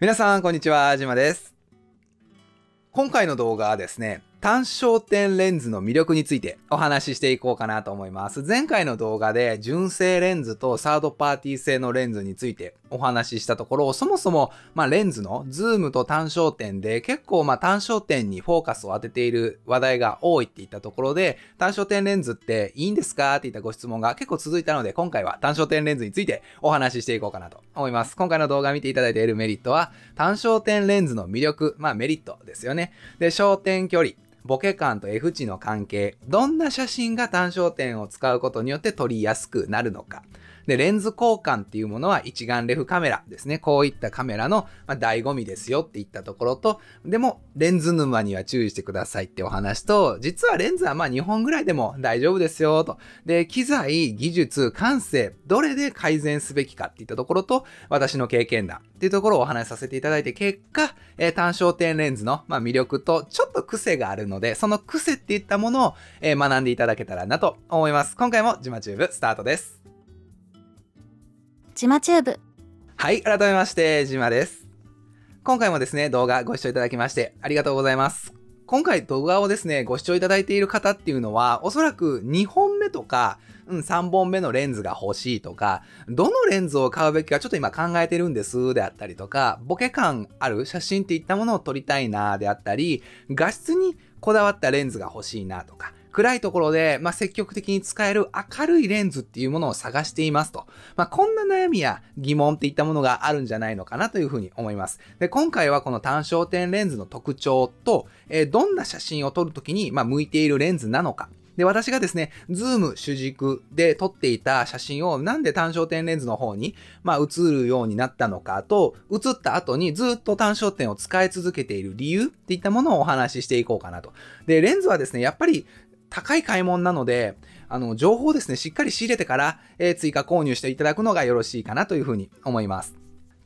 皆さん、こんにちは。じまです。今回の動画はですね、単焦点レンズの魅力についてお話ししていこうかなと思います。前回の動画で純正レンズとサードパーティー製のレンズについてお話ししたところ、そもそも、まあ、レンズのズームと単焦点で結構まあ単焦点にフォーカスを当てている話題が多いっていったところで、単焦点レンズっていいんですかっていったご質問が結構続いたので、今回は単焦点レンズについてお話ししていこうかなと思います。今回の動画見ていただいているメリットは、単焦点レンズの魅力、まあメリットですよね。で、焦点距離、ボケ感と F 値の関係、どんな写真が単焦点を使うことによって撮りやすくなるのか。で、レンズ交換っていうものは一眼レフカメラですね。こういったカメラの、ま醍醐味ですよって言ったところと、でも、レンズ沼には注意してくださいってお話と、実はレンズはまあ2本ぐらいでも大丈夫ですよと。で、機材、技術、感性、どれで改善すべきかっていったところと、私の経験談っていうところをお話しさせていただいて、結果、えー、単焦点レンズの、ま魅力とちょっと癖があるので、その癖っていったものを、えー、学んでいただけたらなと思います。今回もジマチューブスタートです。ジマチューブはい改めましてジマです今回もですね動画ご視聴いただきましてありがとうございます今回動画をですねご視聴いただいている方っていうのはおそらく2本目とかうん、3本目のレンズが欲しいとか、どのレンズを買うべきかちょっと今考えてるんですであったりとか、ボケ感ある写真っていったものを撮りたいなであったり、画質にこだわったレンズが欲しいなとか、暗いところで、まあ、積極的に使える明るいレンズっていうものを探していますと。まあ、こんな悩みや疑問っていったものがあるんじゃないのかなというふうに思います。で、今回はこの単焦点レンズの特徴と、えー、どんな写真を撮るときに、まあ、向いているレンズなのか。で、私がですね、ズーム主軸で撮っていた写真をなんで単焦点レンズの方に、まあ、映るようになったのかと、映った後にずっと単焦点を使い続けている理由っていったものをお話ししていこうかなと。で、レンズはですね、やっぱり高い買い物なので、あの、情報をですね、しっかり仕入れてから、えー、追加購入していただくのがよろしいかなというふうに思います。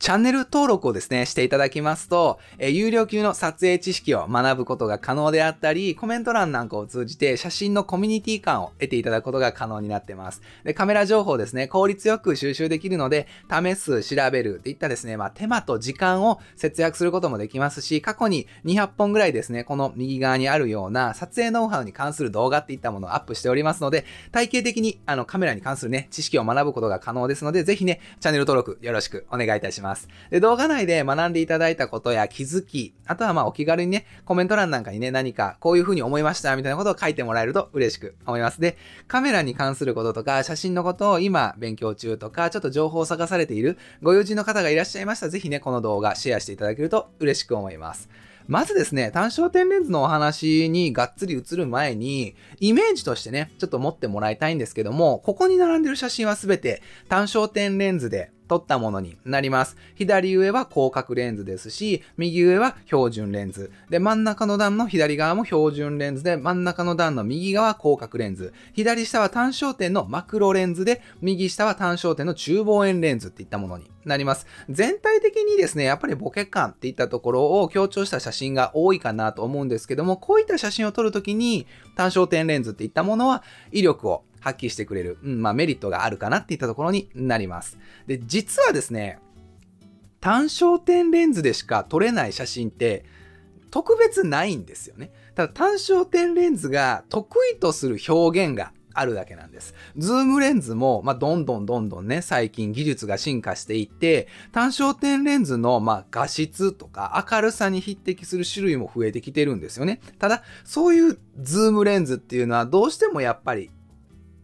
チャンネル登録をですね、していただきますと、え有料級の撮影知識を学ぶことが可能であったり、コメント欄なんかを通じて写真のコミュニティ感を得ていただくことが可能になってます。で、カメラ情報ですね、効率よく収集できるので、試す、調べるっていったですね、まあ、手間と時間を節約することもできますし、過去に200本ぐらいですね、この右側にあるような撮影ノウハウに関する動画っていったものをアップしておりますので、体系的にあのカメラに関するね、知識を学ぶことが可能ですので、ぜひね、チャンネル登録よろしくお願いいたします。ます。で、動画内で学んでいただいたことや気づき、あとはまあお気軽にね、コメント欄なんかにね、何かこういう風に思いましたみたいなことを書いてもらえると嬉しく思います。で、カメラに関することとか、写真のことを今勉強中とか、ちょっと情報を探されているご友人の方がいらっしゃいましたら、ぜひね、この動画シェアしていただけると嬉しく思います。まずですね、単焦点レンズのお話にがっつり映る前に、イメージとしてね、ちょっと持ってもらいたいんですけども、ここに並んでる写真は全て単焦点レンズで撮ったものになります。左上は広角レンズですし、右上は標準レンズ。で、真ん中の段の左側も標準レンズで、真ん中の段の右側は広角レンズ。左下は単焦点のマクロレンズで、右下は単焦点の中望遠レンズっていったものになります。全体的にですね、やっぱりボケ感っていったところを強調した写真が多いかなと思うんですけども、こういった写真を撮るときに単焦点レンズっていったものは威力を発揮してくれる、うん、まあ、メリットがあるかなっていったところになります。で、実はですね、単焦点レンズでしか撮れない写真って特別ないんですよね。ただ単焦点レンズが得意とする表現があるだけなんです。ズームレンズも、まあ、どんどんどんどんね、最近技術が進化していって、単焦点レンズの、まあ、画質とか明るさに匹敵する種類も増えてきてるんですよね。ただ、そういうズームレンズっていうのはどうしてもやっぱり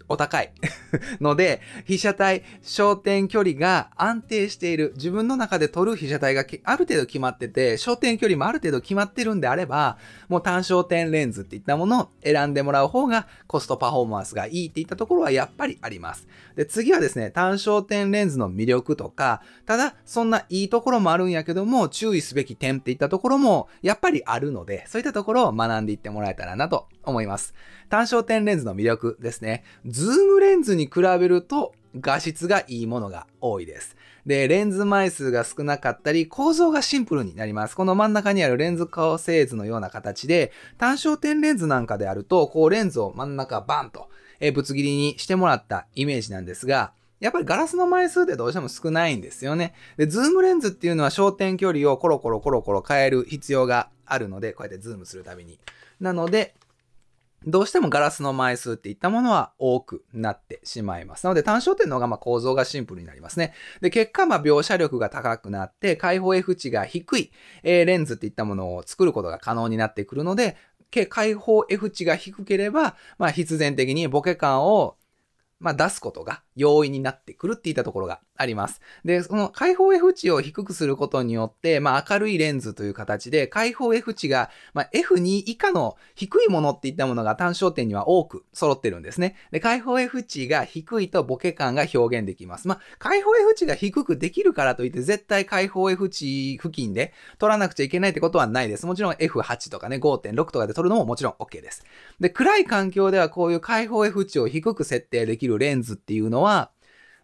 お高い ので、被写体、焦点距離が安定している。自分の中で撮る被写体がある程度決まってて、焦点距離もある程度決まってるんであれば、もう単焦点レンズっていったものを選んでもらう方がコストパフォーマンスがいいっていったところはやっぱりあります。で、次はですね、単焦点レンズの魅力とか、ただ、そんないいところもあるんやけども、注意すべき点っていったところもやっぱりあるので、そういったところを学んでいってもらえたらなと思います。単焦点レンズの魅力ですね。ズームレンズに比べると画質がいいものが多いです。で、レンズ枚数が少なかったり、構造がシンプルになります。この真ん中にあるレンズ構成図のような形で、単焦点レンズなんかであると、こうレンズを真ん中バンとぶつ切りにしてもらったイメージなんですが、やっぱりガラスの枚数ってどうしても少ないんですよね。で、ズームレンズっていうのは焦点距離をコロコロコロコロ変える必要があるので、こうやってズームするたびに。なので、どうしてもガラスの枚数っていったものは多くなってしまいます。なので単焦点の方がま構造がシンプルになりますね。で、結果、ま描写力が高くなって、開放 F 値が低い、A、レンズっていったものを作ることが可能になってくるので、開放 F 値が低ければ、まあ、必然的にボケ感を、ま出すことが容易になってくるっていったところがあります。で、その開放 F 値を低くすることによって、まあ、明るいレンズという形で、開放 F 値が、まあ、F2 以下の低いものっていったものが単焦点には多く揃ってるんですね。で、開放 F 値が低いとボケ感が表現できます。まあ、開放 F 値が低くできるからといって、絶対開放 F 値付近で取らなくちゃいけないってことはないです。もちろん F8 とかね、5.6とかで撮るのももちろん OK です。で、暗い環境ではこういう開放 F 値を低く設定できるレンズっていうのは、は、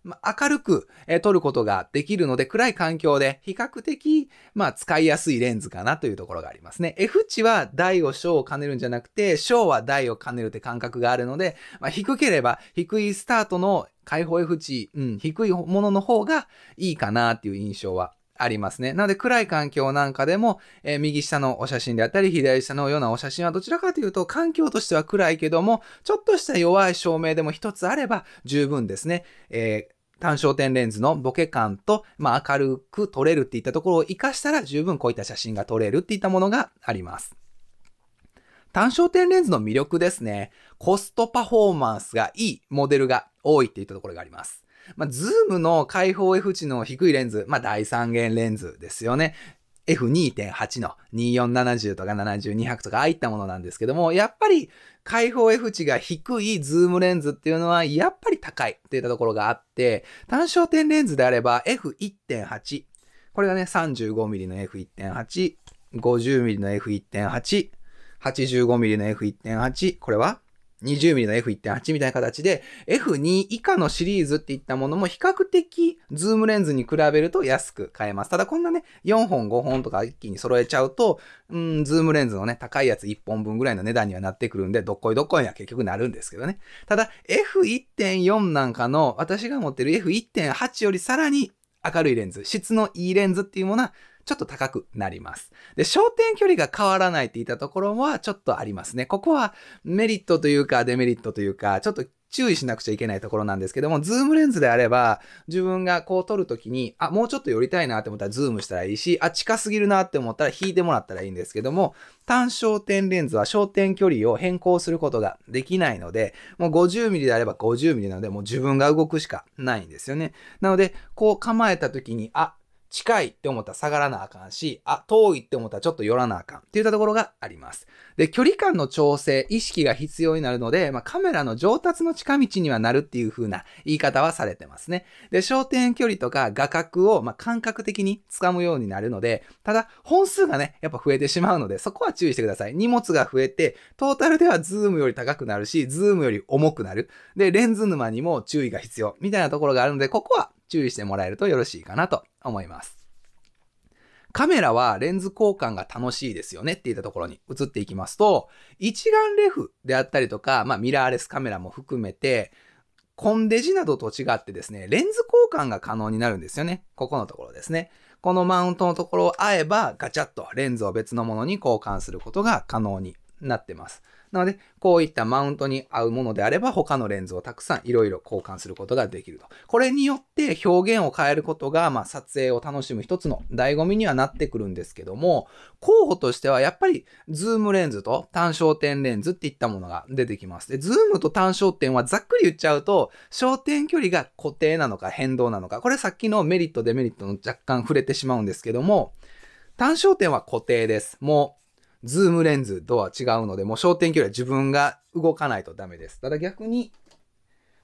ま明るく、え撮ることができるので、暗い環境で比較的、まあ、使いやすいレンズかなというところがありますね。F 値は大を小を兼ねるんじゃなくて、小は大を兼ねるって感覚があるので、まあ、低ければ低いスタートの開放 F 値、うん、低いものの方がいいかなっていう印象はありますね。なので暗い環境なんかでも、えー、右下のお写真であったり、左下のようなお写真はどちらかというと、環境としては暗いけども、ちょっとした弱い照明でも一つあれば十分ですね。えー単焦点レンズのボケ感と、まあ、明るく撮れるっていったところを活かしたら十分こういった写真が撮れるっていったものがあります。単焦点レンズの魅力ですね。コストパフォーマンスがいいモデルが多いっていったところがあります。まあ、ズームの開放 F 値の低いレンズ、まあ、第三元レンズですよね。F2.8 の2470とか7 2 0 0とかああいったものなんですけども、やっぱり開放 F 値が低いズームレンズっていうのはやっぱり高いっていったところがあって、単焦点レンズであれば F1.8。これがね、35mm の F1.8、50mm の F1.8、85mm の F1.8、これは 20mm の F1.8 みたいな形で F2 以下のシリーズっていったものも比較的ズームレンズに比べると安く買えます。ただこんなね、4本5本とか一気に揃えちゃうと、うん、ズームレンズのね、高いやつ1本分ぐらいの値段にはなってくるんで、どっこいどっこいには結局なるんですけどね。ただ F1.4 なんかの私が持ってる F1.8 よりさらに明るいレンズ、質のいいレンズっていうものはちょっと高くなります。で、焦点距離が変わらないって言ったところはちょっとありますね。ここはメリットというかデメリットというか、ちょっと注意しなくちゃいけないところなんですけども、ズームレンズであれば、自分がこう撮るときに、あ、もうちょっと寄りたいなって思ったらズームしたらいいし、あ、近すぎるなって思ったら引いてもらったらいいんですけども、単焦点レンズは焦点距離を変更することができないので、もう 50mm であれば 50mm なので、もう自分が動くしかないんですよね。なので、こう構えたときに、あ、近いって思ったら下がらなあかんし、あ、遠いって思ったらちょっと寄らなあかんって言ったところがあります。で、距離感の調整、意識が必要になるので、まあ、カメラの上達の近道にはなるっていう風な言い方はされてますね。で、焦点距離とか画角を、まあ、感覚的に掴むようになるので、ただ、本数がね、やっぱ増えてしまうので、そこは注意してください。荷物が増えて、トータルではズームより高くなるし、ズームより重くなる。で、レンズ沼にも注意が必要。みたいなところがあるので、ここは注意してもらえるとよろしいかなと思います。カメラはレンズ交換が楽しいですよねって言ったところに移っていきますと、一眼レフであったりとか、まあミラーレスカメラも含めて、コンデジなどと違ってですね、レンズ交換が可能になるんですよね。ここのところですね。このマウントのところを合えば、ガチャッとレンズを別のものに交換することが可能になってます。なので、こういったマウントに合うものであれば、他のレンズをたくさんいろいろ交換することができると。これによって表現を変えることが、まあ、撮影を楽しむ一つの醍醐味にはなってくるんですけども、候補としてはやっぱり、ズームレンズと単焦点レンズっていったものが出てきます。で、ズームと単焦点はざっくり言っちゃうと、焦点距離が固定なのか変動なのか、これさっきのメリットデメリットの若干触れてしまうんですけども、単焦点は固定です。もうズームレンズとは違うので、もう焦点距離は自分が動かないとダメです。ただ逆に、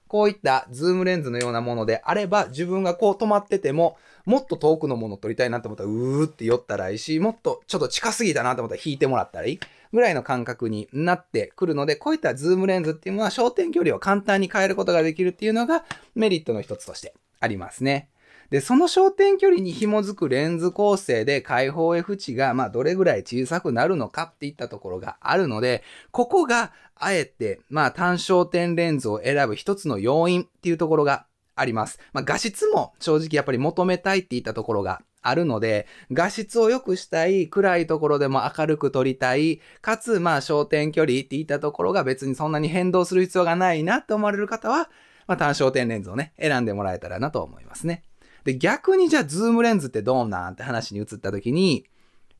こういったズームレンズのようなものであれば、自分がこう止まってても、もっと遠くのものを撮りたいなと思ったら、うーって寄ったらいいし、もっとちょっと近すぎたなと思ったら引いてもらったらいいぐらいの感覚になってくるので、こういったズームレンズっていうのは焦点距離を簡単に変えることができるっていうのがメリットの一つとしてありますね。で、その焦点距離に紐づくレンズ構成で開放 F 値が、まあ、どれぐらい小さくなるのかっていったところがあるので、ここが、あえて、まあ、単焦点レンズを選ぶ一つの要因っていうところがあります。まあ、画質も正直やっぱり求めたいっていったところがあるので、画質を良くしたい、暗いところでも明るく撮りたい、かつ、まあ、焦点距離っていったところが別にそんなに変動する必要がないなって思われる方は、まあ、単焦点レンズをね、選んでもらえたらなと思いますね。で、逆にじゃあズームレンズってどうなんって話に移った時に、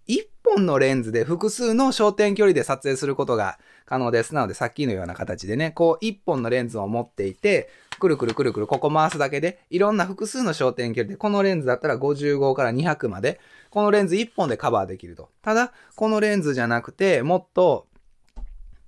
一本のレンズで複数の焦点距離で撮影することが可能です。なのでさっきのような形でね、こう一本のレンズを持っていて、くるくるくるくるここ回すだけで、いろんな複数の焦点距離で、このレンズだったら55から200まで、このレンズ1本でカバーできると。ただ、このレンズじゃなくて、もっと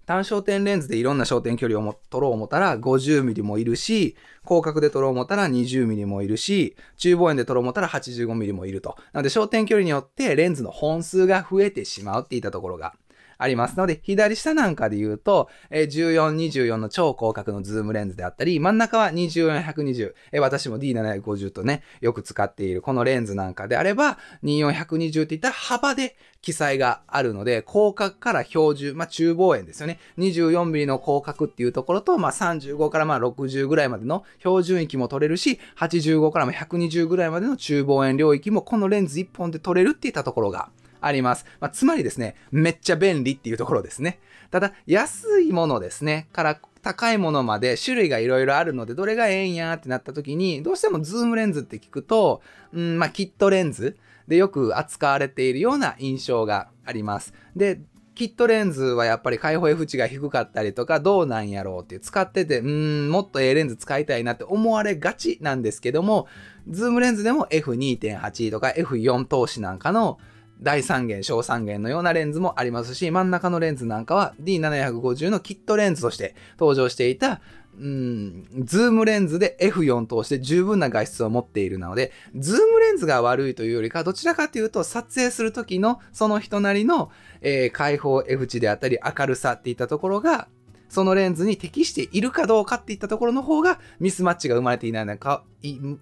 単焦点レンズでいろんな焦点距離をも撮ろう思ったら 50mm もいるし、広角で撮ろう思ったら 20mm もいるし、中望遠で撮ろう思ったら 85mm もいると。なので焦点距離によってレンズの本数が増えてしまうって言ったところがありますので、左下なんかで言うと、えー、14、24の超広角のズームレンズであったり、真ん中は24、120、えー、私も D750 とね、よく使っているこのレンズなんかであれば、24、120っていったら幅で記載があるので、広角から標準、まあ、中望遠ですよね。24mm の広角っていうところと、まあ、35からまあ60ぐらいまでの標準域も取れるし、85からも120ぐらいまでの中望遠領域もこのレンズ1本で取れるっていったところが、あります。まあ、つまりですね、めっちゃ便利っていうところですね。ただ、安いものですね、から高いものまで種類がいろいろあるので、どれがええんやってなった時に、どうしてもズームレンズって聞くと、うん、まあ、キットレンズでよく扱われているような印象があります。で、キットレンズはやっぱり開放 F 値が低かったりとかどうなんやろうっていう使ってて、うーん、もっと A レンズ使いたいなって思われがちなんですけども、ズームレンズでも F2.8 とか F4 投資なんかの大三元、小三元のようなレンズもありますし、真ん中のレンズなんかは D750 のキットレンズとして登場していた、うん、ズームレンズで F4 通して十分な画質を持っているので、ズームレンズが悪いというよりか、どちらかというと撮影する時のその人なりの、えー、開放 F 値であったり明るさっていったところが、そのレンズに適しているかどうかっていったところの方がミスマッチが生まれていないのか、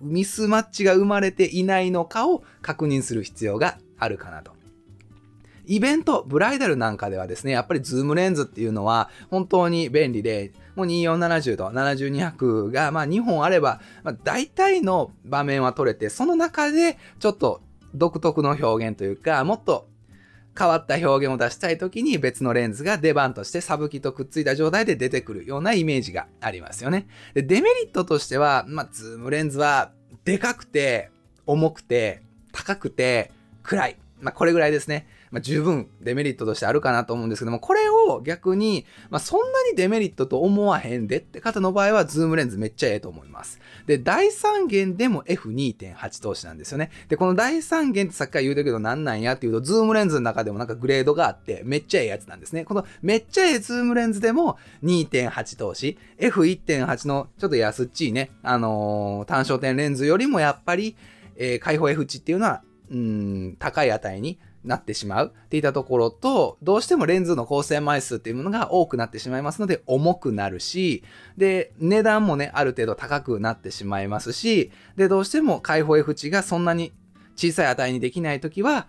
ミスマッチが生まれていないのかを確認する必要があるかなと。イベント、ブライダルなんかではですね、やっぱりズームレンズっていうのは本当に便利で、もう2470と7200が、まあ2本あれば、まあ、大体の場面は撮れて、その中でちょっと独特の表現というか、もっと変わった表現を出したい時に別のレンズが出番としてサブ機とくっついた状態で出てくるようなイメージがありますよね。でデメリットとしては、まあ、ズームレンズはでかくて、重くて、高くて、くらい。まあ、これぐらいですね。まあ、十分デメリットとしてあるかなと思うんですけども、これを逆に、まあ、そんなにデメリットと思わへんでって方の場合は、ズームレンズめっちゃええと思います。で、第三元でも F2.8 投資なんですよね。で、この第三元ってさっきから言うたけど何なんやっていうと、ズームレンズの中でもなんかグレードがあって、めっちゃええやつなんですね。このめっちゃええズームレンズでも2.8投資、F1.8 のちょっと安っちいね、あのー、単焦点レンズよりもやっぱり、えー、開放 F 値っていうのはうん、高い値になってしまうっていったところと、どうしてもレンズの構成枚数っていうものが多くなってしまいますので、重くなるし、で、値段もね、ある程度高くなってしまいますし、で、どうしても開放 F 値がそんなに小さい値にできないときは、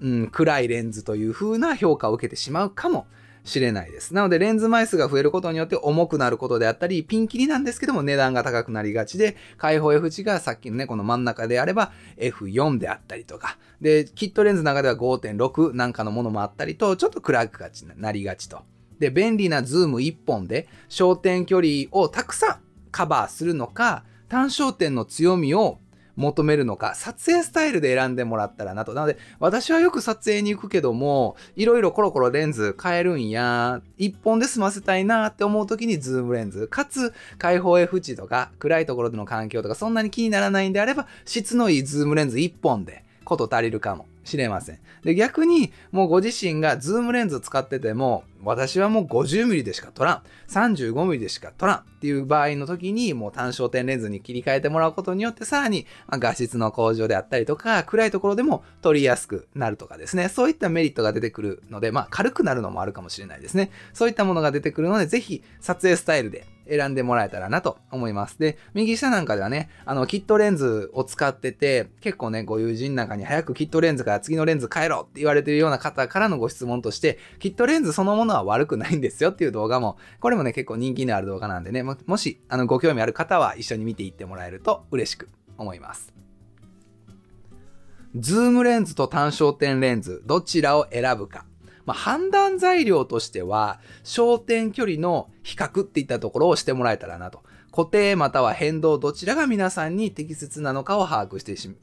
うん、暗いレンズという風な評価を受けてしまうかもしれないです。なので、レンズ枚数が増えることによって重くなることであったり、ピンキリなんですけども値段が高くなりがちで、開放 F 値がさっきのね、この真ん中であれば F4 であったりとか、で、キットレンズの中では5.6なんかのものもあったりと、ちょっと暗くがちなりがちと。で、便利なズーム1本で焦点距離をたくさんカバーするのか、単焦点の強みを求めるのか、撮影スタイルで選んでもらったらなと。なので、私はよく撮影に行くけども、いろいろコロコロレンズ変えるんや、一本で済ませたいなって思う時にズームレンズ、かつ開放 F 値とか暗いところでの環境とかそんなに気にならないんであれば、質のいいズームレンズ一本でこと足りるかもしれません。で、逆にもうご自身がズームレンズ使ってても、私はもう 50mm でしか撮らん、35mm でしか撮らんっていう場合の時に、もう単焦点レンズに切り替えてもらうことによって、さらに画質の向上であったりとか、暗いところでも撮りやすくなるとかですね、そういったメリットが出てくるので、まあ軽くなるのもあるかもしれないですね。そういったものが出てくるので、ぜひ撮影スタイルで選んでもらえたらなと思います。で、右下なんかではね、あの、キットレンズを使ってて、結構ね、ご友人なんかに早くキットレンズから次のレンズ変えろって言われてるような方からのご質問として、キットレンズそのものは悪くないんですよっていう動画も、これもね、結構人気のある動画なんでね、ももし、あの、ご興味ある方は一緒に見ていってもらえると嬉しく思います。ズームレンズと単焦点レンズ、どちらを選ぶか。まあ、判断材料としては、焦点距離の比較っていったところをしてもらえたらなと。固定または変動どちらが皆さんに適切なのかを把握してし、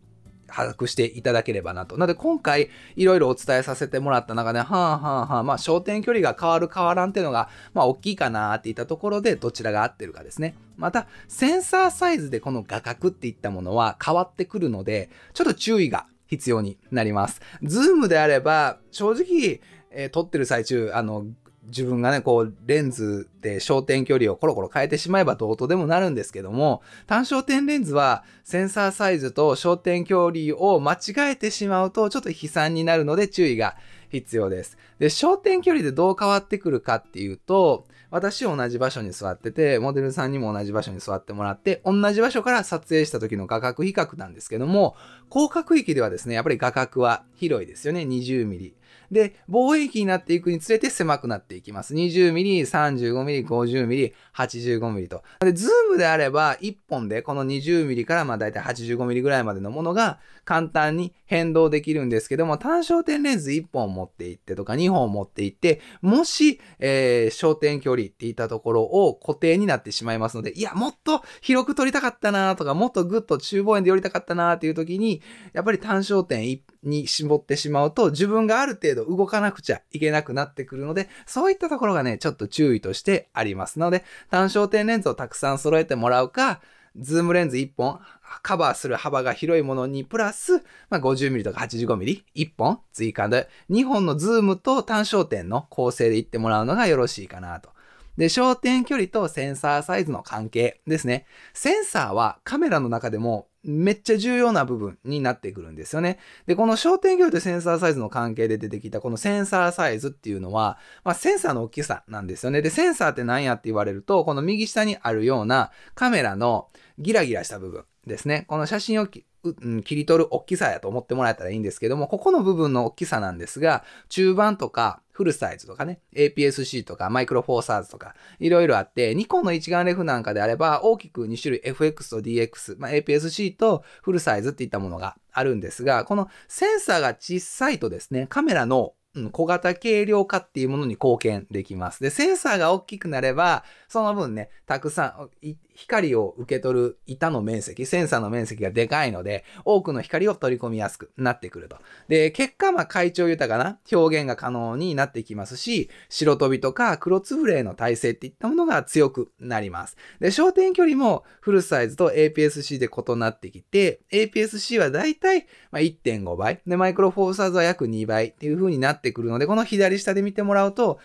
把握していただければなと。なので今回いろいろお伝えさせてもらった中で、はあはあはあ、まあ焦点距離が変わる変わらんっていうのが、まあ大きいかなっていったところでどちらが合ってるかですね。また、センサーサイズでこの画角っていったものは変わってくるので、ちょっと注意が必要になります。ズームであれば、正直、えー、撮ってる最中、あの、自分がね、こう、レンズで焦点距離をコロコロ変えてしまえばどうとでもなるんですけども、単焦点レンズはセンサーサイズと焦点距離を間違えてしまうとちょっと悲惨になるので注意が必要です。で、焦点距離でどう変わってくるかっていうと、私同じ場所に座ってて、モデルさんにも同じ場所に座ってもらって、同じ場所から撮影した時の画角比較なんですけども、広角域ではですね、やっぱり画角は広いですよね、20 m m で、防衛域になっていくにつれて狭くなっていきます。20ミリ、35ミリ、50ミリ、85ミリと。で、ズームであれば、1本でこの20ミリからまあ大体85ミリぐらいまでのものが簡単に変動できるんですけども、単焦点レンズ1本持っていってとか2本持っていって、もし、えー、焦点距離っていったところを固定になってしまいますので、いや、もっと広く撮りたかったなとか、もっとぐっと中望遠で寄りたかったなっていう時に、やっぱり単焦点1に絞ってしまうと、自分がある程度動かなくちゃいけなくなってくるので、そういったところがね、ちょっと注意としてありますので、単焦点レンズをたくさん揃えてもらうか、ズームレンズ1本、カバーする幅が広いものにプラス、まあ、50mm とか 85mm、1本追加で、2本のズームと単焦点の構成でいってもらうのがよろしいかなと。で、焦点距離とセンサーサイズの関係ですね。センサーはカメラの中でもめっちゃ重要な部分になってくるんですよね。で、この焦点距離とセンサーサイズの関係で出てきたこのセンサーサイズっていうのは、まあ、センサーの大きさなんですよね。で、センサーって何やって言われると、この右下にあるようなカメラのギラギラした部分ですね。この写真をうん、切り取る大きさやと思ってもらえたらいいんですけども、ここの部分の大きさなんですが、中盤とか、フルサイズとかね、APS-C とか、マイクロフォーサーズとか、いろいろあって、ニコンの一眼レフなんかであれば、大きく2種類 FX と DX、まあ、APS-C とフルサイズっていったものがあるんですが、このセンサーが小さいとですね、カメラの小型軽量化っていうものに貢献できます。で、センサーが大きくなれば、その分ね、たくさん、光を受け取る板の面積、センサーの面積がでかいので、多くの光を取り込みやすくなってくると。で、結果、まあ、会長豊かな表現が可能になってきますし、白飛びとか黒つぶれの耐性っていったものが強くなります。で、焦点距離もフルサイズと APS-C で異なってきて、APS-C はだいたい1.5倍、で、マイクロフォーサーズは約2倍っていう風になってくるので、この左下で見てもらうと、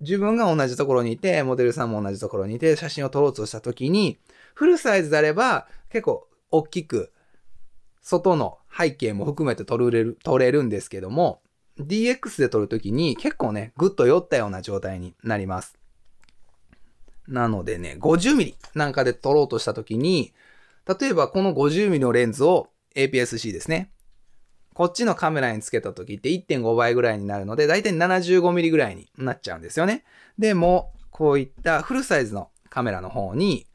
自分が同じところにいて、モデルさんも同じところにいて、写真を撮ろうとした時に、フルサイズであれば、結構大きく、外の背景も含めて撮れる、撮れるんですけども、DX で撮るときに結構ね、ぐっと酔ったような状態になります。なのでね、50mm なんかで撮ろうとしたときに、例えばこの 50mm のレンズを APS-C ですね。こっちのカメラにつけた時って1.5倍ぐらいになるので、だいたい 75mm ぐらいになっちゃうんですよね。でも、こういったフルサイズのカメラの方に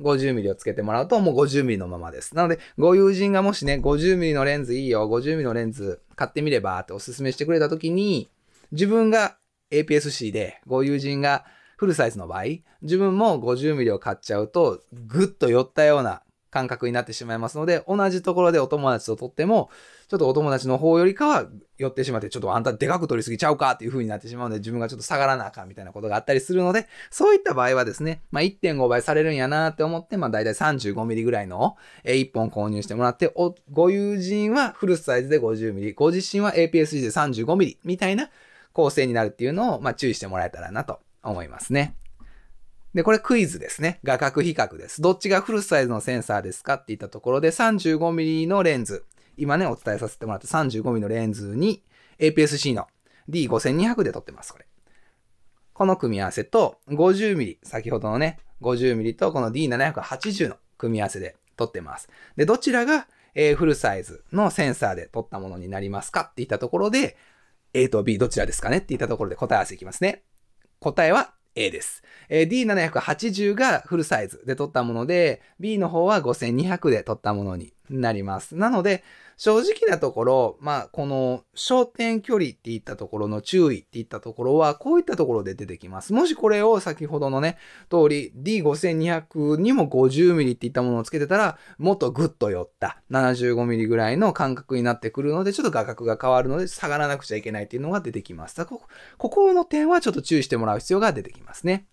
50mm をつけてもらうともう 50mm のままです。なので、ご友人がもしね、50mm のレンズいいよ、50mm のレンズ買ってみればっておすすめしてくれた時に、自分が APS-C で、ご友人がフルサイズの場合、自分も 50mm を買っちゃうと、ぐっと寄ったような感覚になってしまいますので、同じところでお友達と撮っても、ちょっとお友達の方よりかは寄ってしまって、ちょっとあんたでかく取りすぎちゃうかっていう風になってしまうので、自分がちょっと下がらなあかんみたいなことがあったりするので、そういった場合はですね、まあ、1.5倍されるんやなって思って、まあ、だいたい3 5ミリぐらいのを1本購入してもらって、ご友人はフルサイズで5 0ミリ、ご自身は a p s g で3 5ミリみたいな構成になるっていうのを、まあ、注意してもらえたらなと思いますね。で、これクイズですね。画角比較です。どっちがフルサイズのセンサーですかって言ったところで 35mm のレンズ今ね、お伝えさせてもらった 35mm のレンズに APS-C の D5200 で撮ってます、これ。この組み合わせと 50mm、先ほどのね、50mm とこの D780 の組み合わせで撮ってます。で、どちらが、えー、フルサイズのセンサーで撮ったものになりますかっていったところで、A と B どちらですかねっていったところで答え合わせいきますね。答えは A です。えー、D780 がフルサイズで撮ったもので、B の方は5200で撮ったものになります。なので、正直なところ、まあ、この焦点距離っていったところの注意っていったところは、こういったところで出てきます。もしこれを先ほどのね、通り D5200 にも 50mm っていったものをつけてたら、もっとぐっと寄った 75mm ぐらいの間隔になってくるので、ちょっと画角が変わるので、下がらなくちゃいけないっていうのが出てきます。ここの点はちょっと注意してもらう必要が出てきますね。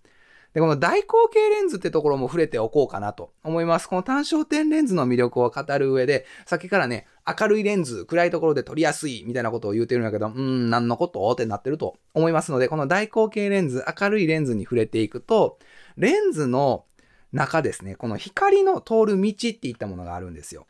で、この大口径レンズってところも触れておこうかなと思います。この単焦点レンズの魅力を語る上で、さっきからね、明るいレンズ、暗いところで撮りやすいみたいなことを言うてるんだけど、うーん、何のことってなってると思いますので、この大口径レンズ、明るいレンズに触れていくと、レンズの中ですね、この光の通る道っていったものがあるんですよ。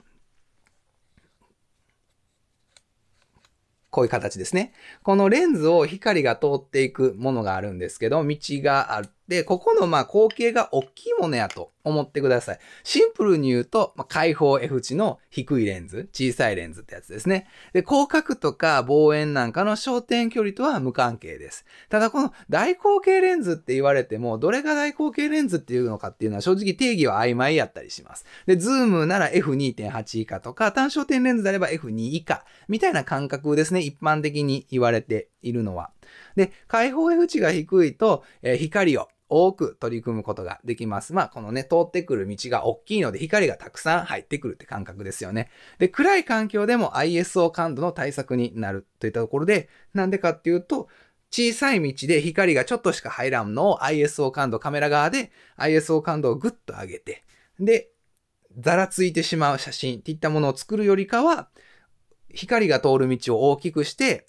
こういう形ですね。このレンズを光が通っていくものがあるんですけど、道があっで、ここのまあ光景が大きいものやと思ってください。シンプルに言うと、まあ、開放 F 値の低いレンズ、小さいレンズってやつですね。で、広角とか望遠なんかの焦点距離とは無関係です。ただこの大口径レンズって言われても、どれが大口径レンズっていうのかっていうのは正直定義は曖昧やったりします。で、ズームなら F2.8 以下とか、単焦点レンズであれば F2 以下みたいな感覚ですね。一般的に言われているのは。で、開放 F 値が低いと、えー、光を多く取り組むことができます。まあ、このね、通ってくる道が大きいので光がたくさん入ってくるって感覚ですよね。で、暗い環境でも ISO 感度の対策になるといったところで、なんでかっていうと、小さい道で光がちょっとしか入らんのを ISO 感度、カメラ側で ISO 感度をぐっと上げて、で、ざらついてしまう写真っていったものを作るよりかは、光が通る道を大きくして、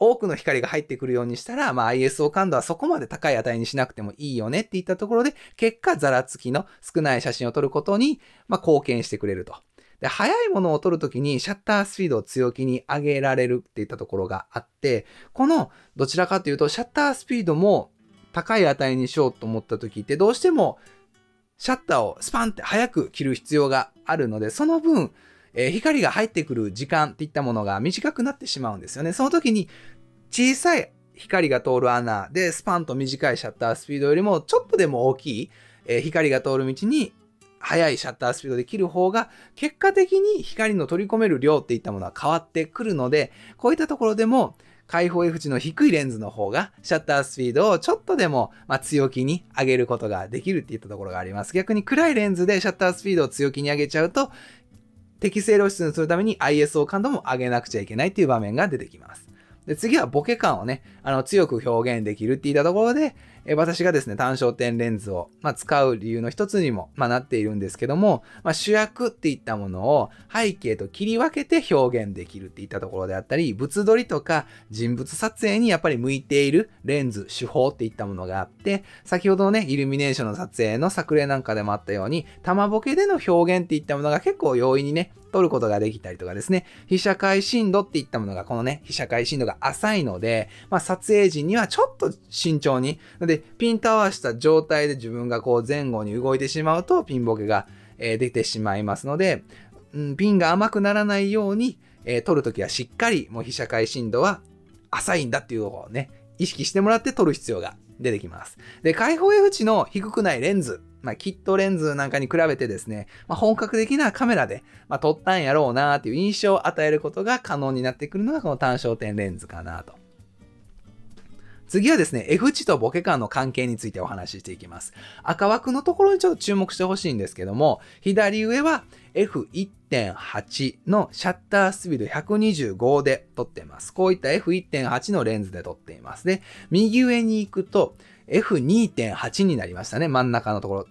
多くの光が入ってくるようにしたら、まあ、ISO 感度はそこまで高い値にしなくてもいいよねっていったところで、結果、ざらつきの少ない写真を撮ることに、まあ、貢献してくれると。で、速いものを撮るときにシャッタースピードを強気に上げられるっていったところがあって、この、どちらかというと、シャッタースピードも高い値にしようと思ったときって、どうしても、シャッターをスパンって早く切る必要があるので、その分、え光が入ってくる時間っていったものが短くなってしまうんですよね。その時に小さい光が通る穴でスパンと短いシャッタースピードよりもちょっとでも大きい、え光が通る道に速いシャッタースピードで切る方が結果的に光の取り込める量っていったものは変わってくるのでこういったところでも開放 F 値の低いレンズの方がシャッタースピードをちょっとでも、ま強気に上げることができるっていったところがあります。逆に暗いレンズでシャッタースピードを強気に上げちゃうと適正露出にするために ISO 感度も上げなくちゃいけないっていう場面が出てきます。で、次はボケ感をね、あの、強く表現できるって言ったところで、え私がですね、単焦点レンズを、まあ、使う理由の一つにも、まあ、なっているんですけども、まあ、主役っていったものを背景と切り分けて表現できるっていったところであったり、物撮りとか人物撮影にやっぱり向いているレンズ、手法っていったものがあって、先ほどのね、イルミネーションの撮影の作例なんかでもあったように、玉ボケでの表現っていったものが結構容易にね、取ることができたりとかですね、被写界深度っていったものが、このね、被写界深度が浅いので、まあ、撮影時にはちょっと慎重に、でピンと合わした状態で自分がこう前後に動いてしまうと、ピンボケが、え出てしまいますので、うん、ピンが甘くならないように、えー、取るときはしっかり、もう被写界深度は浅いんだっていうのをね、意識してもらって取る必要が出てきます。で、開放 F 値の低くないレンズ、まあ、キットレンズなんかに比べてですね、まあ、本格的なカメラで、まあ、撮ったんやろうなっていう印象を与えることが可能になってくるのがこの単焦点レンズかなと次はですね、F 値とボケ感の関係についてお話ししていきます。赤枠のところにちょっと注目してほしいんですけども、左上は F1.8 のシャッタースピード125で撮っています。こういった F1.8 のレンズで撮っています。で、右上に行くと F2.8 になりましたね。真ん中のところ。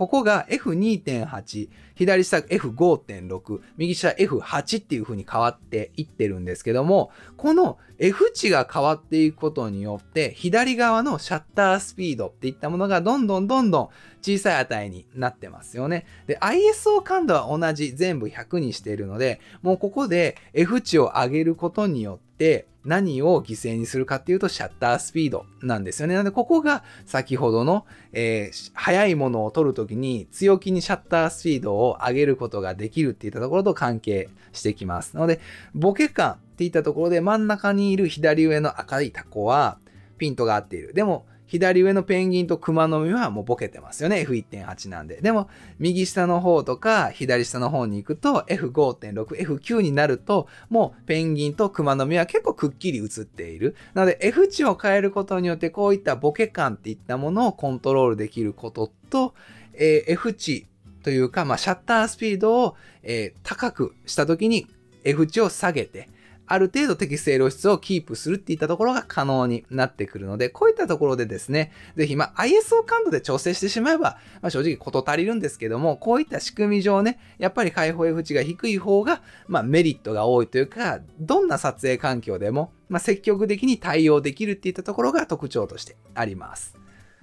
ここが F2.8、左下 F5.6、右下 F8 っていう風に変わっていってるんですけども、この F 値が変わっていくことによって、左側のシャッタースピードっていったものがどんどんどんどん小さい値になってますよね。で、ISO 感度は同じ、全部100にしているので、もうここで F 値を上げることによって、って何を犠牲にするかっていうとシャッタースピードなんですよね。なんでここが先ほどの、えー、速いものを取るときに強気にシャッタースピードを上げることができるっていったところと関係してきます。なのでボケ感っていったところで真ん中にいる左上の赤いタコはピントが合っている。でも左上のペンギンとクマの実はもうボケてますよね。F1.8 なんで。でも、右下の方とか、左下の方に行くと、F5.6、F9 になると、もうペンギンとクマの実は結構くっきり映っている。なので、F 値を変えることによって、こういったボケ感っていったものをコントロールできることと、えー、F 値というか、まあ、シャッタースピードを、えー、高くした時に F 値を下げて、ある程度適正露出をキープするっていったところが可能になってくるので、こういったところでですね、ぜひ、まあ、ISO 感度で調整してしまえば、まあ、正直事足りるんですけども、こういった仕組み上ね、やっぱり開放 F 値が低い方が、まあ、メリットが多いというか、どんな撮影環境でも、まあ、積極的に対応できるっていったところが特徴としてあります。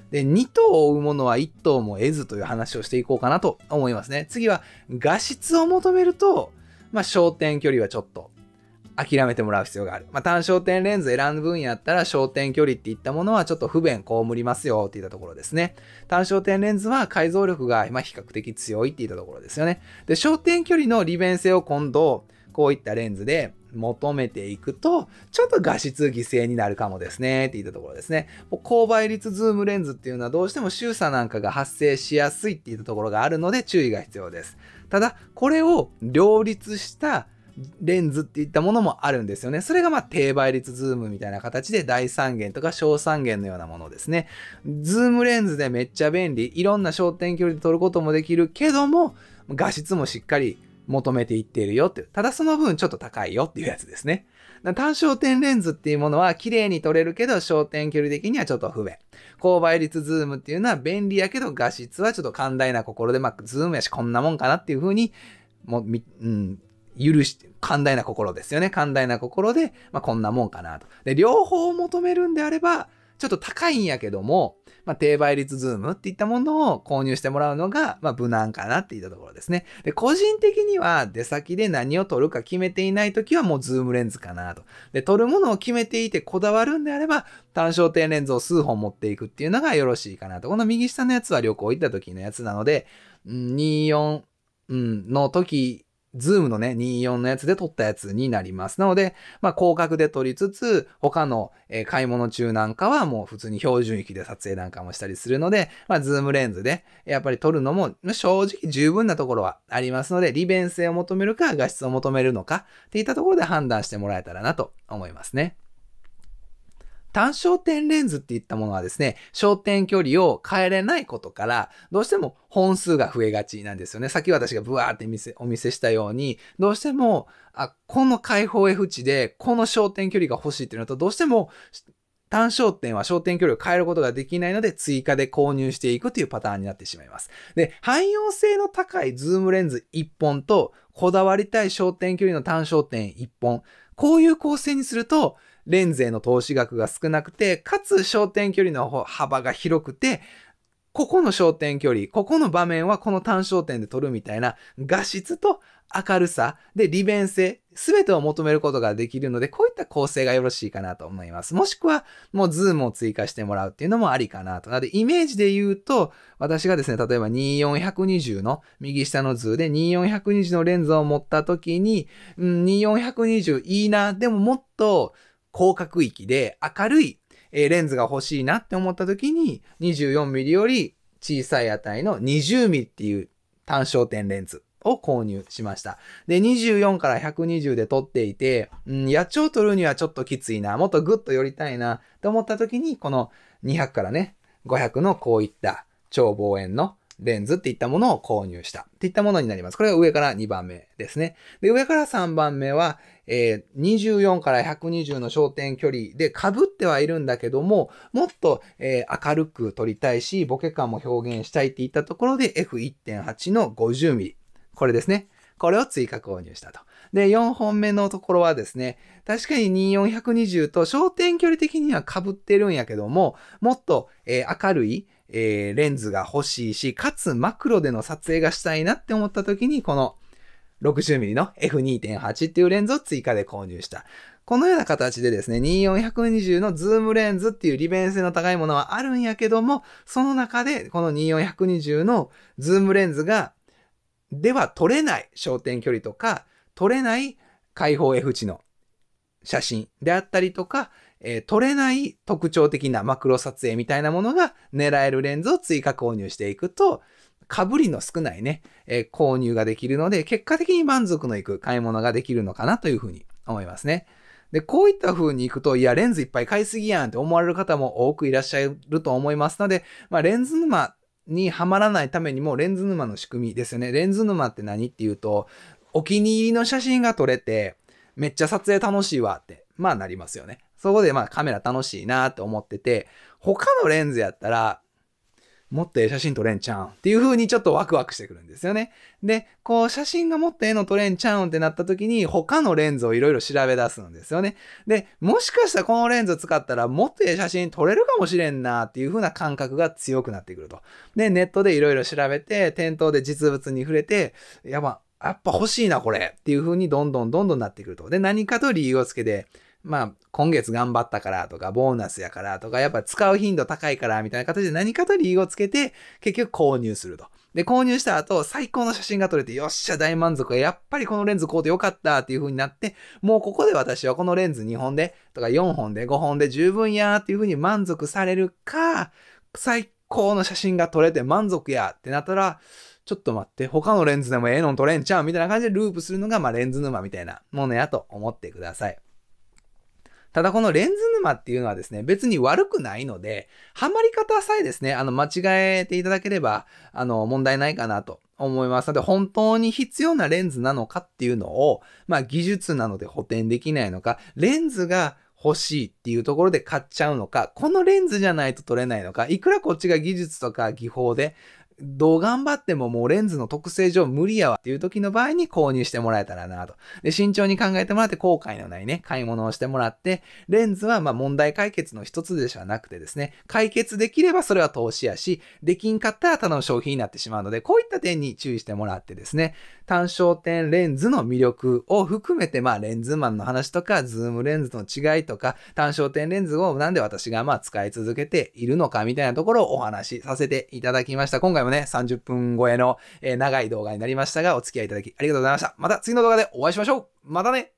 で、2頭を追うものは1頭も得ずという話をしていこうかなと思いますね。次は、画質を求めると、まあ、焦点距離はちょっと諦めてもらう必要がある。まあ、単焦点レンズ選ぶ分やったら焦点距離っていったものはちょっと不便被りますよっていったところですね。単焦点レンズは解像力が今比較的強いっていったところですよね。で、焦点距離の利便性を今度、こういったレンズで求めていくと、ちょっと画質犠牲になるかもですね、っていったところですね。もう高倍率ズームレンズっていうのはどうしても収差なんかが発生しやすいっていったところがあるので注意が必要です。ただ、これを両立したレンズっていったものもあるんですよね。それがまあ低倍率ズームみたいな形で大三元とか小三元のようなものですね。ズームレンズでめっちゃ便利。いろんな焦点距離で撮ることもできるけども、画質もしっかり求めていっているよっていう。ただその分ちょっと高いよっていうやつですね。単焦点レンズっていうものは綺麗に撮れるけど焦点距離的にはちょっと不便。高倍率ズームっていうのは便利やけど画質はちょっと寛大な心で、まあズームやしこんなもんかなっていう風にもう、うん、許し、寛大な心ですよね。寛大な心で、まあ、こんなもんかなと。で、両方を求めるんであれば、ちょっと高いんやけども、まあ、低倍率ズームっていったものを購入してもらうのが、まあ、無難かなっていったところですね。で、個人的には出先で何を撮るか決めていないときはもうズームレンズかなと。で、撮るものを決めていてこだわるんであれば、単焦点レンズを数本持っていくっていうのがよろしいかなと。この右下のやつは旅行行った時のやつなので、うん、24、うん、の時ズームのね、24のやつで撮ったやつになります。なので、まあ、広角で撮りつつ、他の、え買い物中なんかはもう普通に標準域で撮影なんかもしたりするので、まあ、ズームレンズで、やっぱり撮るのも正直十分なところはありますので、利便性を求めるか、画質を求めるのか、っていったところで判断してもらえたらなと思いますね。単焦点レンズっていったものはですね、焦点距離を変えれないことから、どうしても本数が増えがちなんですよね。さっき私がブワーって見せお見せしたように、どうしても、あ、この開放 F 値で、この焦点距離が欲しいっていうのと、どうしても、単焦点は焦点距離を変えることができないので追加で購入していくというパターンになってしまいます。で、汎用性の高いズームレンズ1本とこだわりたい焦点距離の単焦点1本。こういう構成にするとレンズへの投資額が少なくて、かつ焦点距離の幅が広くて、ここの焦点距離、ここの場面はこの単焦点で撮るみたいな画質と明るさで利便性、すべてを求めることができるので、こういった構成がよろしいかなと思います。もしくは、もうズームを追加してもらうっていうのもありかなと。なので、イメージで言うと、私がですね、例えば24120の右下の図で24120のレンズを持った時に、うん、24120いいな、でももっと広角域で明るい、えレンズが欲しいなって思った時に 24mm より小さい値の 20mm っていう単焦点レンズを購入しました。で、24から120で撮っていて、うん、野鳥撮るにはちょっときついな、もっとグッと寄りたいなと思った時に、この200からね、500のこういった超望遠のレンズっていったものを購入したっていったものになります。これが上から2番目ですね。で、上から3番目は、えー、24から120の焦点距離で被ってはいるんだけども、もっと、えー、明るく撮りたいし、ボケ感も表現したいっていったところで F1.8 の 50mm。これですね。これを追加購入したと。で、4本目のところはですね、確かに24120と焦点距離的には被ってるんやけども、もっと、えー、明るい、えー、レンズが欲しいし、かつマクロでの撮影がしたいなって思った時に、この 60mm の F2.8 っていうレンズを追加で購入した。このような形でですね、24120のズームレンズっていう利便性の高いものはあるんやけども、その中でこの24120のズームレンズが、では撮れない焦点距離とか、撮れない開放 F 値の写真であったりとか、えー、撮れない特徴的なマクロ撮影みたいなものが狙えるレンズを追加購入していくと、かぶりの少ないね、えー、購入ができるので、結果的に満足のいく買い物ができるのかなというふうに思いますね。で、こういった風に行くと、いや、レンズいっぱい買いすぎやんって思われる方も多くいらっしゃると思いますので、まあ、レンズ沼にはまらないためにも、レンズ沼の仕組みですよね。レンズ沼って何っていうと、お気に入りの写真が撮れて、めっちゃ撮影楽しいわってまあなりますよね。そこでまあカメラ楽しいなって思ってて、他のレンズやったら、もっとええ写真撮れんちゃうんっていう風にちょっとワクワクしてくるんですよね。で、こう写真がもっとええの撮れんちゃうんってなった時に他のレンズをいろいろ調べ出すんですよね。で、もしかしたらこのレンズ使ったらもっとええ写真撮れるかもしれんなっていう風な感覚が強くなってくると。で、ネットでいろいろ調べて、店頭で実物に触れて、やば、やっぱ欲しいなこれっていう風にどんどんどんどんなってくると。で、何かと理由をつけて、まあ、今月頑張ったからとか、ボーナスやからとか、やっぱ使う頻度高いからみたいな形で何かと理由をつけて、結局購入すると。で、購入した後、最高の写真が撮れて、よっしゃ、大満足。やっぱりこのレンズ買うてよかったっていう風になって、もうここで私はこのレンズ2本で、とか4本で、5本で十分やーっていう風に満足されるか、最高の写真が撮れて満足やってなったら、ちょっと待って、他のレンズでもええの撮れんちゃうみたいな感じでループするのが、まあ、レンズ沼みたいなものやと思ってください。ただこのレンズ沼っていうのはですね、別に悪くないので、ハマり方さえですね、あの、間違えていただければ、あの、問題ないかなと思いますので、本当に必要なレンズなのかっていうのを、まあ、技術なので補填できないのか、レンズが欲しいっていうところで買っちゃうのか、このレンズじゃないと撮れないのか、いくらこっちが技術とか技法でどう頑張ってももうレンズの特性上無理やわっていう時の場合に購入してもらえたらなと。で、慎重に考えてもらって後悔のないね、買い物をしてもらって、レンズはまあ問題解決の一つでしかなくてですね、解決できればそれは投資やし、できんかったら他の消費になってしまうので、こういった点に注意してもらってですね、単焦点レンズの魅力を含めて、まあレンズマンの話とか、ズームレンズの違いとか、単焦点レンズをなんで私がまあ使い続けているのかみたいなところをお話しさせていただきました。今回もね、30分超えの、え長い動画になりましたが、お付き合いいただきありがとうございました。また次の動画でお会いしましょうまたね